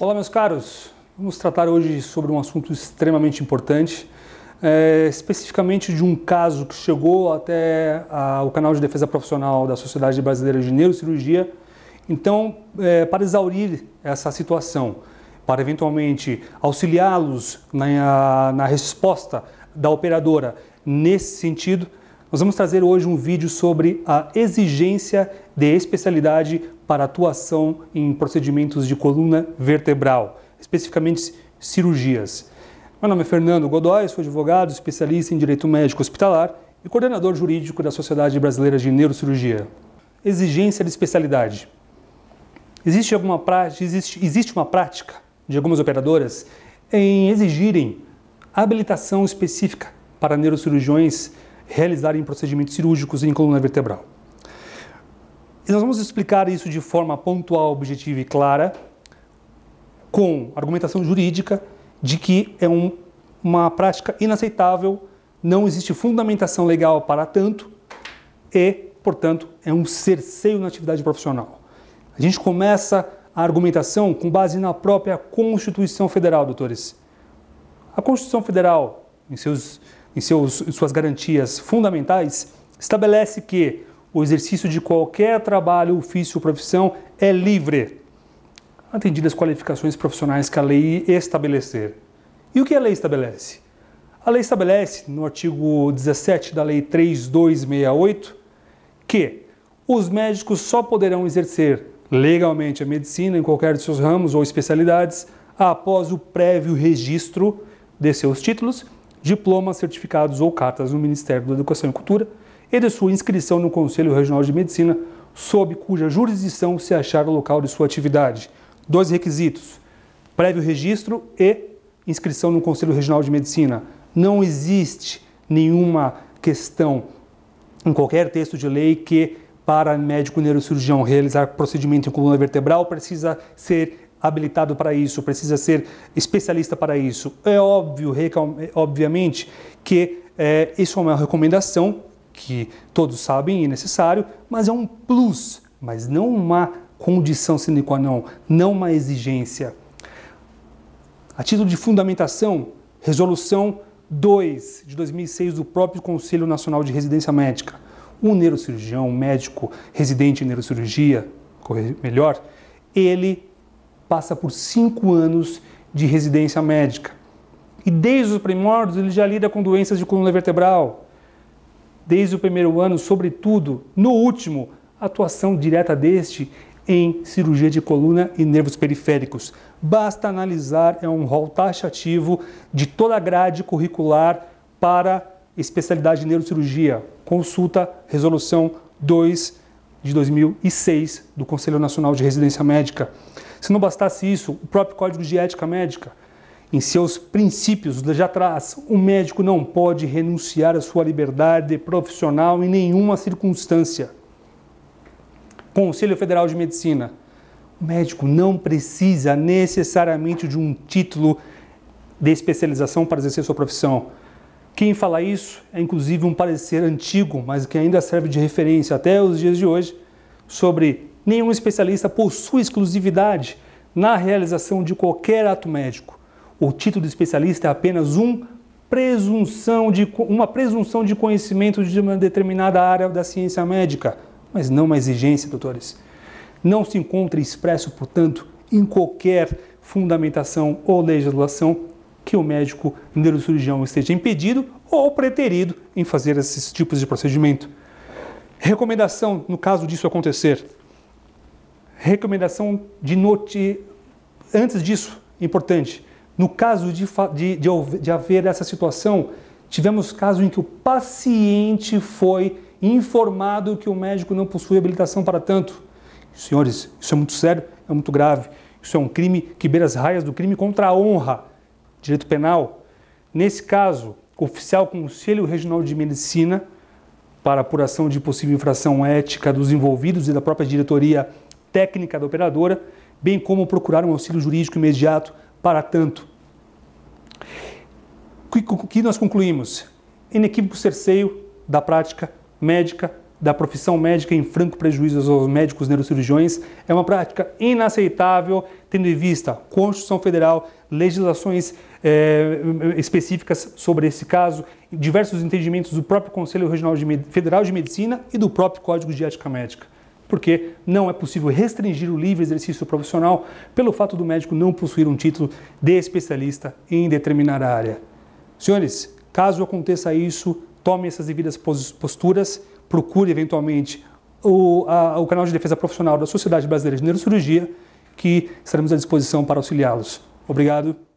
Olá, meus caros. Vamos tratar hoje sobre um assunto extremamente importante, é, especificamente de um caso que chegou até a, o canal de defesa profissional da Sociedade Brasileira de Neurocirurgia. Então, é, para exaurir essa situação, para eventualmente auxiliá-los na, na resposta da operadora nesse sentido, nós vamos trazer hoje um vídeo sobre a exigência de especialidade para atuação em procedimentos de coluna vertebral, especificamente cirurgias. Meu nome é Fernando Godoy, sou advogado, especialista em direito médico hospitalar e coordenador jurídico da Sociedade Brasileira de Neurocirurgia. Exigência de especialidade. Existe, alguma prática, existe, existe uma prática de algumas operadoras em exigirem habilitação específica para neurocirurgiões realizarem procedimentos cirúrgicos em coluna vertebral. E nós vamos explicar isso de forma pontual, objetiva e clara, com argumentação jurídica de que é um, uma prática inaceitável, não existe fundamentação legal para tanto e, portanto, é um cerceio na atividade profissional. A gente começa a argumentação com base na própria Constituição Federal, doutores. A Constituição Federal, em seus em, seus, em suas garantias fundamentais, estabelece que o exercício de qualquer trabalho, ofício ou profissão é livre, atendidas as qualificações profissionais que a lei estabelecer. E o que a lei estabelece? A lei estabelece, no artigo 17 da Lei 3268, que os médicos só poderão exercer legalmente a medicina em qualquer de seus ramos ou especialidades após o prévio registro de seus títulos diplomas, certificados ou cartas no Ministério da Educação e Cultura e de sua inscrição no Conselho Regional de Medicina, sob cuja jurisdição se achar o local de sua atividade. Dois requisitos: prévio registro e inscrição no Conselho Regional de Medicina. Não existe nenhuma questão em qualquer texto de lei que para médico neurocirurgião realizar procedimento em coluna vertebral precisa ser habilitado para isso, precisa ser especialista para isso. É óbvio, obviamente, que é, isso é uma recomendação que todos sabem e é necessário, mas é um plus, mas não uma condição sine qua non, não uma exigência. A título de fundamentação, resolução 2 de 2006 do próprio Conselho Nacional de Residência Médica. Um neurocirurgião, um médico residente em neurocirurgia, melhor, ele passa por cinco anos de residência médica. E desde os primórdios ele já lida com doenças de coluna vertebral. Desde o primeiro ano, sobretudo, no último, atuação direta deste em cirurgia de coluna e nervos periféricos. Basta analisar, é um rol taxativo de toda a grade curricular para especialidade de neurocirurgia. Consulta resolução 2 de 2006 do Conselho Nacional de Residência Médica. Se não bastasse isso, o próprio Código de Ética Médica, em seus princípios, já traz: o médico não pode renunciar à sua liberdade profissional em nenhuma circunstância. Conselho Federal de Medicina. O médico não precisa necessariamente de um título de especialização para exercer sua profissão. Quem fala isso é inclusive um parecer antigo, mas que ainda serve de referência até os dias de hoje, sobre nenhum especialista possui exclusividade na realização de qualquer ato médico. O título de especialista é apenas um presunção de, uma presunção de conhecimento de uma determinada área da ciência médica, mas não uma exigência, doutores. Não se encontra expresso, portanto, em qualquer fundamentação ou legislação que o médico neurocirurgião esteja impedido ou preterido em fazer esses tipos de procedimento. Recomendação no caso disso acontecer: recomendação de Antes disso, importante, no caso de, de, de, de haver essa situação, tivemos caso em que o paciente foi informado que o médico não possui habilitação para tanto. Senhores, isso é muito sério, é muito grave. Isso é um crime que beira as raias do crime contra a honra, direito penal. Nesse caso, o oficial Conselho Regional de Medicina, para apuração de possível infração ética dos envolvidos e da própria diretoria técnica da operadora, bem como procurar um auxílio jurídico imediato para tanto. O que nós concluímos? Inequívoco cerceio da prática médica, da profissão médica em franco prejuízo aos médicos neurocirurgiões é uma prática inaceitável, tendo em vista Constituição Federal, legislações eh, específicas sobre esse caso, diversos entendimentos do próprio Conselho Regional de Federal de Medicina e do próprio Código de Ética Médica porque não é possível restringir o livre exercício profissional pelo fato do médico não possuir um título de especialista em determinada área. Senhores, caso aconteça isso, tome essas devidas posturas, procure eventualmente o, a, o canal de defesa profissional da Sociedade Brasileira de Neurocirurgia, que estaremos à disposição para auxiliá-los. Obrigado.